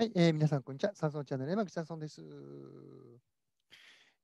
はい、えー、皆さん、こんにちは。サンソンチャンネル、山口サンソンです。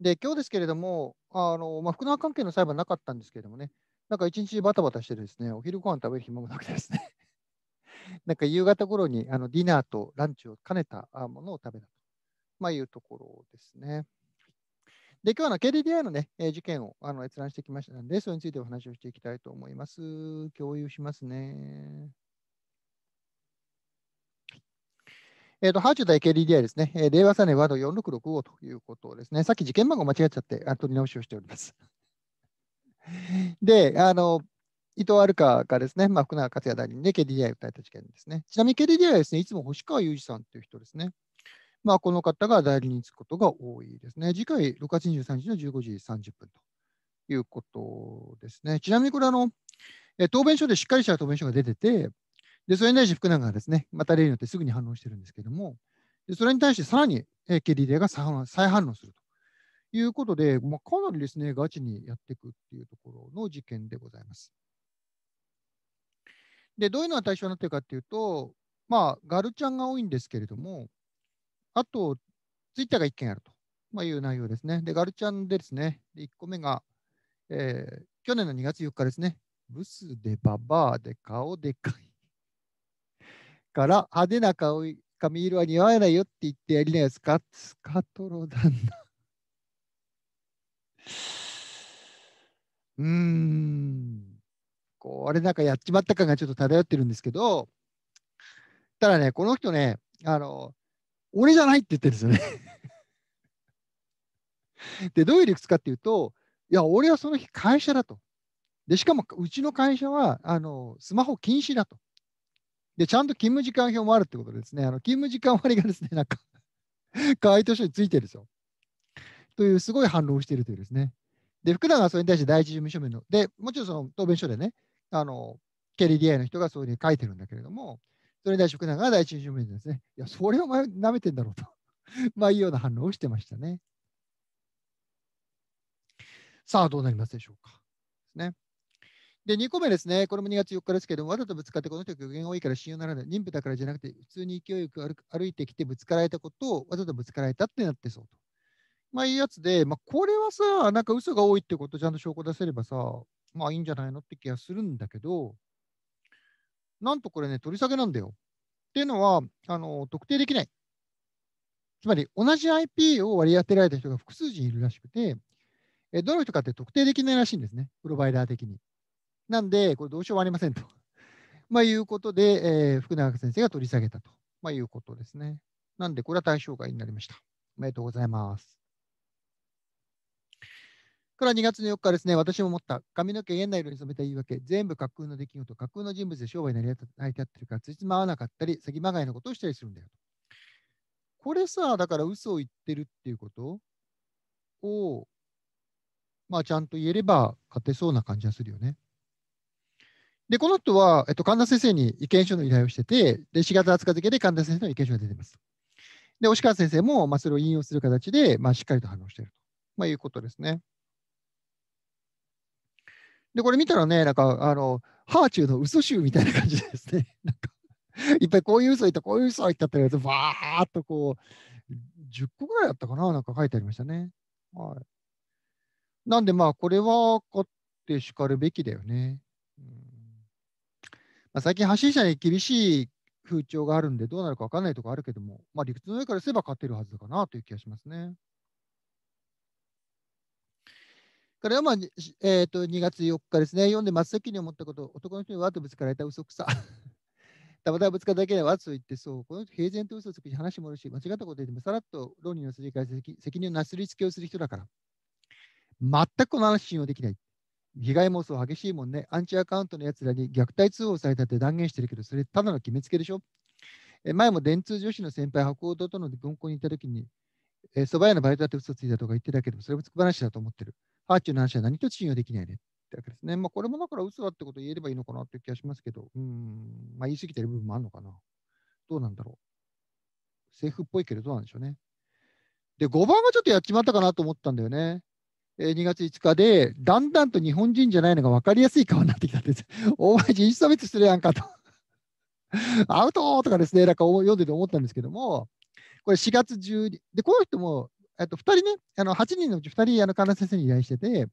で、今日ですけれども、あのまあ、福永関係の裁判なかったんですけれどもね、なんか一日バタバタしてですね、お昼ご飯食べる暇もなくてですね、なんか夕方頃にあのディナーとランチを兼ねたものを食べたと、まあ、いうところですね。で、今日は KDDI のね、事件をあの閲覧してきましたので、それについてお話をしていきたいと思います。共有しますね。えっ、ー、と、ハーチュ対 KDDI ですね、えー、令和3年ワード4665ということですね。さっき事件番号間違っちゃって、あ取り直しをしております。で、あの、伊藤アルカがですね、まあ、福永克也代理で KDDI を訴えた事件ですね。ちなみに KDDI はですね、いつも星川祐二さんという人ですね。まあ、この方が代理人につくことが多いですね。次回6月23日の15時30分ということですね。ちなみにこれあの、答弁書でしっかりした答弁書が出てて、で、それに対して福永がですね、また例によってすぐに反応してるんですけども、でそれに対してさらに KD 例が再反応するということで、まあ、かなりですね、ガチにやっていくっていうところの事件でございます。で、どういうのが対象になっているかっていうと、まあ、ガルちゃんが多いんですけれども、あと、ツイッターが1件あると、まあ、いう内容ですね。で、ガルちゃんでですね、1個目が、えー、去年の2月4日ですね、ブスでババアで顔でかいから派手な顔髪色は似合わないよって言ってやりなよスカスカトロ旦那うーんこれなんかやっちまった感がちょっと漂ってるんですけどただねこの人ねあの俺じゃないって言ってるんですよね でどういう理屈かっていうといや俺はその日会社だとでしかもうちの会社はあのスマホ禁止だとで、ちゃんと勤務時間表もあるってことですね。あの勤務時間割がですね、なんか回答 書についてるんですよ。という、すごい反論をしているというですね。で、福永はそれに対して第一事務所面の、で、もちろんその答弁書でね、あの、KDDI の人がそういうふうに書いてるんだけれども、それに対して福永が第一事務面でですね、いや、それをなめてんだろうと まあいいような反応をしてましたね。さあ、どうなりますでしょうか。ね。で、2個目ですね、これも2月4日ですけども、わざとぶつかって、この人、言多いから信用ならない、妊婦だからじゃなくて、普通に勢いよく歩いてきて、ぶつかられたことをわざとぶつかられたってなってそうと。まあ、いいやつで、まあ、これはさ、なんか嘘が多いってこと、ちゃんと証拠出せればさ、まあいいんじゃないのって気がするんだけど、なんとこれね、取り下げなんだよ。っていうのは、あの特定できない。つまり、同じ IP を割り当てられた人が複数人いるらしくて、えどの人かって特定できないらしいんですね、プロバイダー的に。なんで、これどうしようもありませんと。まあ、いうことで、えー、福永先生が取り下げたと、まあ、いうことですね。なんで、これは対象外になりました。おめでとうございます。から2月の4日ですね、私も思った、髪の毛縁の色に染めた言い訳、全部架空の出来事、架空の人物で商売になり合ってるから、ついつま合わなかったり、詐欺まがいのことをしたりするんだよ。これさ、だから嘘を言ってるっていうことを、まあ、ちゃんと言えれば勝てそうな感じがするよね。で、この後は、えっと、神田先生に意見書の依頼をしてて、で、4月20日付で神田先生の意見書が出てます。で、押川先生も、まあ、それを引用する形で、まあ、しっかりと反応していると、まあ、いうことですね。で、これ見たらね、なんか、あの、ハーチューの嘘集みたいな感じですね。なんか、いっぱいこういう嘘言った、こういう嘘言ったってやつ、ばーっとこう、10個ぐらいあったかな、なんか書いてありましたね。はい。なんで、まあ、これは、こってしかるべきだよね。まあ、最近、発信者に厳しい風潮があるんで、どうなるか分かんないところあるけども、まあ、理屈の上からすれば勝てるはずかなという気がしますね。これは、まあえー、と2月4日ですね、読んで真っ先に思ったこと、男の人にわっとぶつかられた嘘くさ。たまたまぶつかるだけではと言ってそう、この人平然と嘘つくし、話もあるし、間違ったこと言ってもさらっと論理のすり替え責任をなすりつけをする人だから、全くこの話信用できない。被害妄想激しいもんね。アンチアカウントのやつらに虐待通報されたって断言してるけど、それただの決めつけでしょ。え前も電通女子の先輩、白鸚との軍港にいたときに、え蕎麦屋のバイトだって嘘ついたとか言ってたけど、それもつく話だと思ってる。ハーチューの話は何と信用できないねってわけですね。まあ、これもだから嘘だってこと言えればいいのかなっていう気がしますけど、うん、まあ、言い過ぎてる部分もあるのかな。どうなんだろう。政府っぽいけど、どうなんでしょうね。で、5番がちょっとやっちまったかなと思ったんだよね。2月5日で、だんだんと日本人じゃないのが分かりやすい顔になってきたんです。お前人種差別してるやんかと アウトとかですね、なんか読んでて思ったんですけども、これ4月12日、で、この人も、えっと、2人ね、あの8人のうち2人、あの神田先生に依頼してて、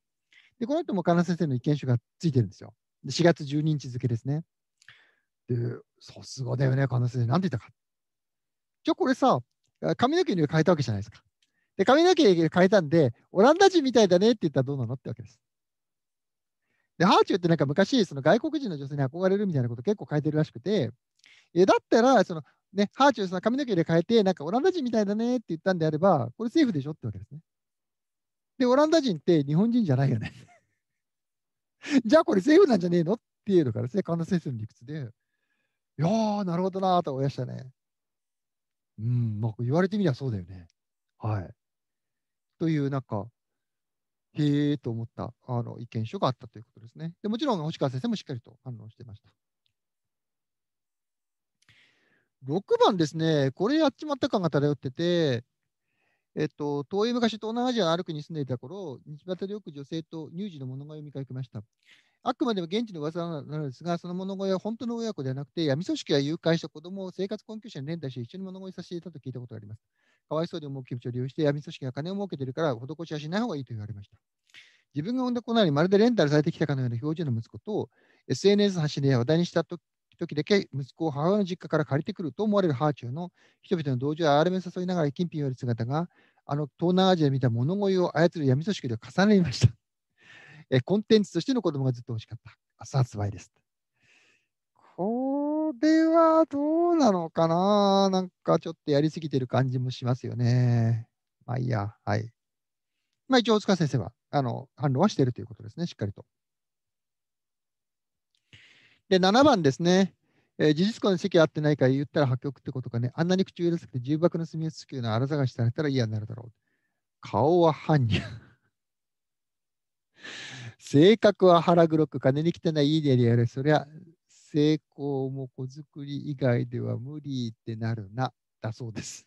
で、この人も神田先生の意見書がついてるんですよ。で4月12日付ですね。で、さすがだよね、神田先生。なんて言ったか。じゃあこれさ、髪の毛に変えたわけじゃないですか。で、髪の毛変えたんで、オランダ人みたいだねって言ったらどうなのってわけです。で、ハーチューってなんか昔、その外国人の女性に憧れるみたいなこと結構書いてるらしくて、えだったら、そのね、ハーチューさん髪の毛で変えて、なんかオランダ人みたいだねって言ったんであれば、これセーフでしょってわけですね。で、オランダ人って日本人じゃないよね じゃあこれセーフなんじゃねえのっていうのらですね、神田先生の理屈で、いやー、なるほどなーと思いましたね。うん、まあ、言われてみりゃそうだよね。はい。という、なんか、へえと思ったあの意見書があったということですね。でもちろん、星川先生もしっかりと反論してました。6番ですね、これやっちまった感が漂ってて、えっと、遠い昔、東南アジアのある国に住んでいた頃、道端でよく女性と乳児の物が読みかけました。あくまでも現地の噂なのですが、その物乞いは本当の親子ではなくて、闇組織が誘拐した子供を生活困窮者に連帯して一緒に物乞いさせていたと聞いたことがあります。かわいそうに思う気持ちを利用して、闇組織が金を儲けているから、施しはしない方がいいと言われました。自分が産んだ子なり、まるでレンタルされてきたかのような表情の息子と、SNS 発信で話題にした時時だけ息子を母親の実家から借りてくると思われるハーチューの人々の同情を憐れみ誘いながら金品をやる姿が、あの東南アジアで見た物乞いを操る闇組織で重なりました。えコンテンツとしての子供がずっと欲しかった。明日発売です。これはどうなのかななんかちょっとやりすぎてる感じもしますよね。まあいいや、はい。まあ一応、大塚先生は、あの、反論はしているということですね、しっかりと。で、7番ですね。えー、事実婚の席合ってないから言ったら破局ってことかね。あんなに口を許さくて重爆の住をつすくのあら探しされたら嫌になるだろう。顔は犯人。性格は腹黒く金に来てないいいねでやる。そりゃ成功も子作り以外では無理ってなるな。だそうです。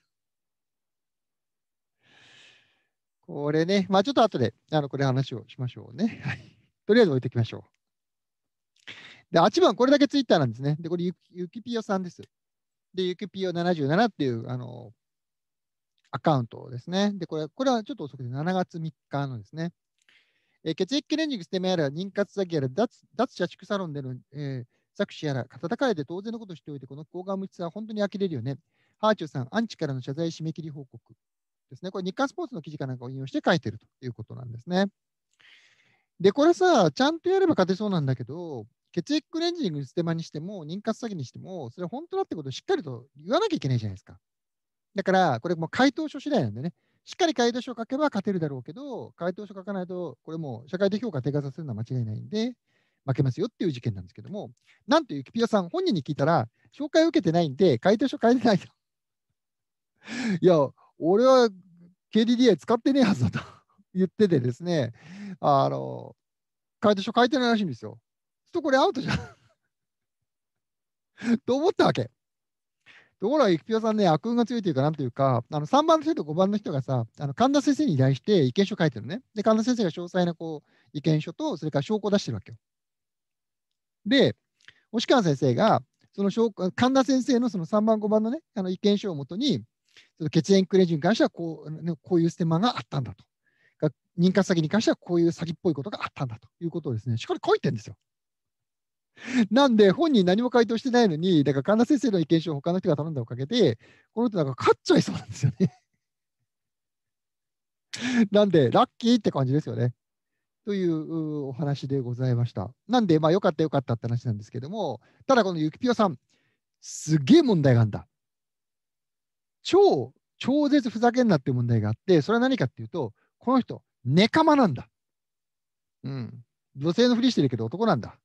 これね、まあちょっと後で、あの、これ話をしましょうね。はい。とりあえず置いておきましょう。で、8番、これだけツイッターなんですね。で、これゆ、ゆきぴよさんです。で、ゆきぴよ77っていう、あの、アカウントですね。で、これ、これはちょっと遅くて、7月3日のですね。えー、血液クレンジングステマやら、妊活詐欺やら、脱脱社畜サロンでの、えー、搾取やら、たかれて当然のことをしておいて、この高顔無知は本当に呆れるよね。ハーチューさん、アンチからの謝罪締め切り報告ですね。これ、日刊スポーツの記事かなんかを引用して書いてるということなんですね。で、これさ、ちゃんとやれば勝てそうなんだけど、血液クレンジングステマにしても、妊活詐欺にしても、それ本当だってことをしっかりと言わなきゃいけないじゃないですか。だから、これも回答書次第なんでね、しっかり回答書を書けば勝てるだろうけど、回答書書かないと、これも社会的評価低下させるのは間違いないんで、負けますよっていう事件なんですけども、なんとユキピアさん、本人に聞いたら、紹介を受けてないんで、回答書書いてないと。いや、俺は KDDI 使ってねえはずだと 言っててですね、あの、回答書書いてないらしいんですよ。ちょっとこれアウトじゃん と思ったわけ。ところが、ゆきぴよさんね、悪運が強いというか、なんというか、あの3番の人と5番の人がさ、あの神田先生に依頼して意見書書いてるね。で、神田先生が詳細なこう意見書と、それから証拠を出してるわけよ。で、押川先生が、その証拠神田先生のその3番、5番のね、あの意見書をもとに、その血縁クレジに関してはこう、ね、こういうステマがあったんだと。認可詐欺に関してはこういう詐欺っぽいことがあったんだということをですね、しっかり書いてるんですよ。なんで、本人何も回答してないのに、だから神田先生の意見書を他の人が頼んだおかげで、この人なんか勝っちゃいそうなんですよね。なんで、ラッキーって感じですよね。というお話でございました。なんで、まあ、よかったよかったって話なんですけども、ただこのゆきぴよさん、すげえ問題があるんだ。超、超絶ふざけんなっていう問題があって、それは何かっていうと、この人、仲間なんだ。うん。女性のふりしてるけど男なんだ。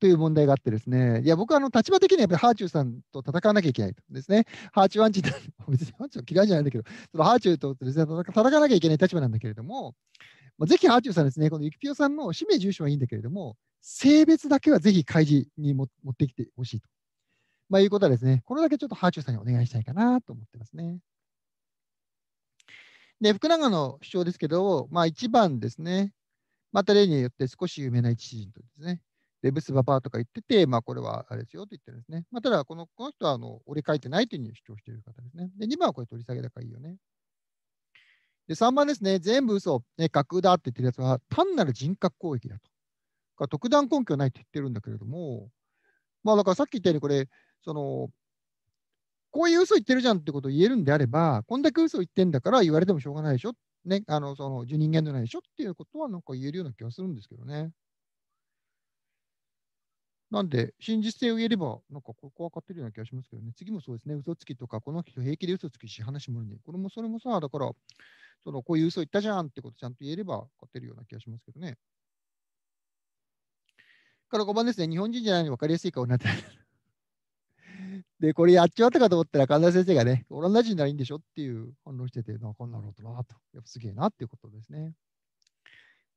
という問題があってですね、いや、僕はあの立場的にはやっぱりハーチューさんと戦わなきゃいけないとですね、ハーチューアンチ、別にハーチュー嫌いじゃないんだけど、そのハーチューとす、ね、戦わなきゃいけない立場なんだけれども、まあ、ぜひハーチューさんですね、このユキピオさんの氏名、住所はいいんだけれども、性別だけはぜひ開示に持ってきてほしいと、まあ、いうことはですね、これだけちょっとハーチューさんにお願いしたいかなと思ってますね。で、福永の主張ですけど、まあ、1番ですね、また例によって少し有名な一人とですね、レブスババとか言ってて、まあ、これはあれですよと言ってるんですね。まあ、ただこの、この人はあの俺書いてないというふうに主張している方ですね。で、2番はこれ取り下げたからいいよね。で、3番ですね、全部嘘、ね、架空だって言ってるやつは、単なる人格攻撃だと。か特段根拠ないって言ってるんだけれども、まあ、だからさっき言ったように、これ、その、こういう嘘言ってるじゃんってことを言えるんであれば、こんだけ嘘言ってんだから言われてもしょうがないでしょ。ね、あの、その、人間じゃないでしょっていうことはなんか言えるような気がするんですけどね。なんで、真実性を言えれば、なんかここは勝ってるような気がしますけどね、次もそうですね、嘘つきとか、この人平気で嘘つきし、話もね、これもそれもさ、だから、そのこういう嘘言ったじゃんってことちゃんと言えれば、勝ってるような気がしますけどね。から5番ですね、日本人じゃないの分かりやすい顔になってる。で、これやっちまったかと思ったら、神田先生がね、オランダ人ならいいんでしょっていう反論してて、なんかなるとなと、やっぱすげえなっていうことですね。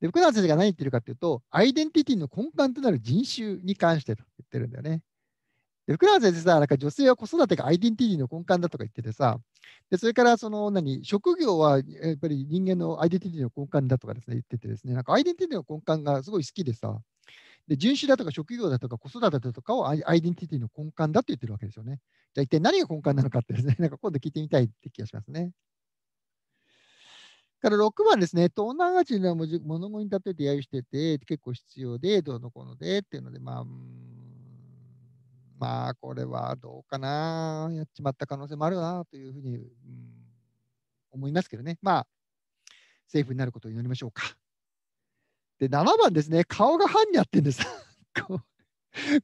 で福永先生が何言ってるかっていうと、アイデンティティの根幹となる人種に関してと言ってるんだよね。で福永先生さ、なんか女性は子育てがアイデンティティの根幹だとか言っててさ、でそれからその何職業はやっぱり人間のアイデンティティの根幹だとかですね言っててですね、なんかアイデンティティの根幹がすごい好きでさ、で人種だとか職業だとか子育てだとかをアイデンティティの根幹だと言ってるわけですよね。じゃあ一体何が根幹なのかってですね、なんか今度聞いてみたいって気がしますね。から6番ですね、東南アジアも物語に例えて揶揄してて、結構必要で、どうのこうのでっていうので、まあ、まあ、これはどうかな、やっちまった可能性もあるなというふうに、うん、思いますけどね、まあ、セーフになることを祈りましょうか。で、7番ですね、顔が半にやってんです。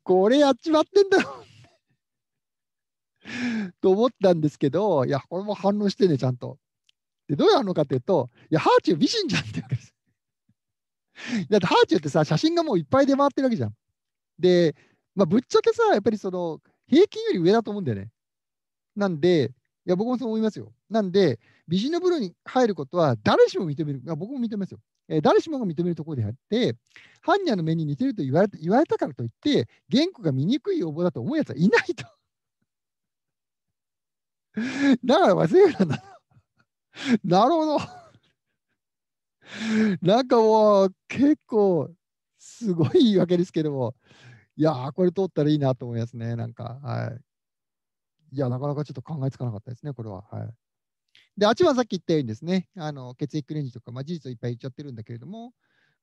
これやっちまってんだろと思ったんですけど、いや、これも反応してね、ちゃんと。でどうやるのかっていうと、いや、ハーチュー美人じゃんってわけです。だってハーチューってさ、写真がもういっぱい出回ってるわけじゃん。で、まあ、ぶっちゃけさ、やっぱりその平均より上だと思うんだよね。なんで、いや、僕もそう思いますよ。なんで、美人の部類に入ることは誰しも認める、僕も認めますよ。え誰しもが認めるところであって、般若の目に似てると言われ言われたからといって、原稿が醜い要望だと思うやつはいないと。だから忘れるなんだ。なるほど。なんかもう結構すごい言い訳ですけども、いやー、これ通ったらいいなと思いますね、なんか。はい。いや、なかなかちょっと考えつかなかったですね、これは。はい。で、あっちはさっき言ったようにですね、あの血液クレンジとか、まあ、事実をいっぱい言っちゃってるんだけれども、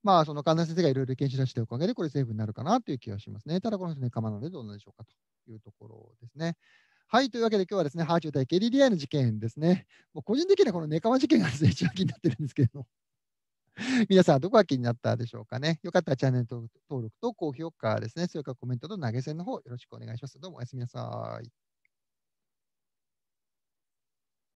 まあ、その神田先生がいろいろ検証出したおかげで、これセーフになるかなという気がしますね。ただ、この人ね、かまなのでどうなんでしょうかというところですね。はい、というわけで今日はですね、ハーチュー対ゲリリアの事件ですね。もう個人的にはこのネカマ事件がですね、一番気になってるんですけれども。皆さん、どこが気になったでしょうかね。よかったらチャンネル登録と高評価ですね、それからコメントと投げ銭の方よろしくお願いします。どうもおやすみなさい。